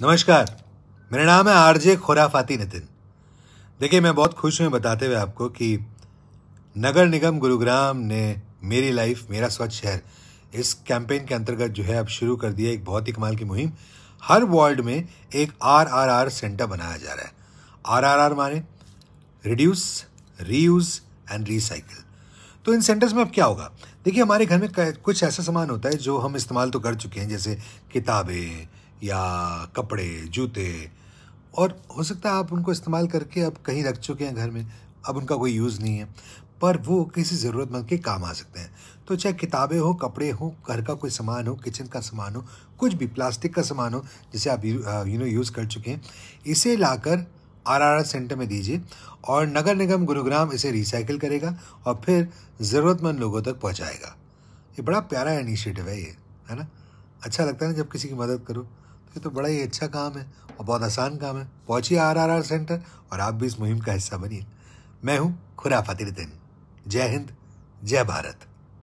नमस्कार मेरा नाम है आरजे खुराफाती नितिन देखिए मैं बहुत खुश हूँ बताते हुए आपको कि नगर निगम गुरुग्राम ने मेरी लाइफ मेरा स्वच्छ शहर इस कैंपेन के अंतर्गत जो है अब शुरू कर दिया एक बहुत ही कमाल की मुहिम हर वार्ड में एक आरआरआर सेंटर बनाया जा रहा है आरआरआर माने रिड्यूस रीयूज एंड रिसाइकिल तो इन सेंटर्स में अब क्या होगा देखिए हमारे घर में कुछ ऐसा सामान होता है जो हम इस्तेमाल तो कर चुके हैं जैसे किताबें या कपड़े जूते और हो सकता है आप उनको इस्तेमाल करके अब कहीं रख चुके हैं घर में अब उनका कोई यूज़ नहीं है पर वो किसी ज़रूरतमंद के काम आ सकते हैं तो चाहे किताबें हो कपड़े हो घर का कोई सामान हो किचन का सामान हो कुछ भी प्लास्टिक का सामान हो जिसे आप यू नो यूज़ कर चुके हैं इसे लाकर आर सेंटर में दीजिए और नगर निगम गुरुग्राम इसे रिसाइकिल करेगा और फिर ज़रूरतमंद लोगों तक पहुंचाएगा ये बड़ा प्यारा इनिशिएटिव है ये है ना अच्छा लगता है ना जब किसी की मदद करो तो ये तो बड़ा ही अच्छा काम है और बहुत आसान काम है पहुँचिए आर सेंटर और आप भी इस मुहिम का हिस्सा बनिए मैं हूँ खुरा फतेह जय हिंद जय भारत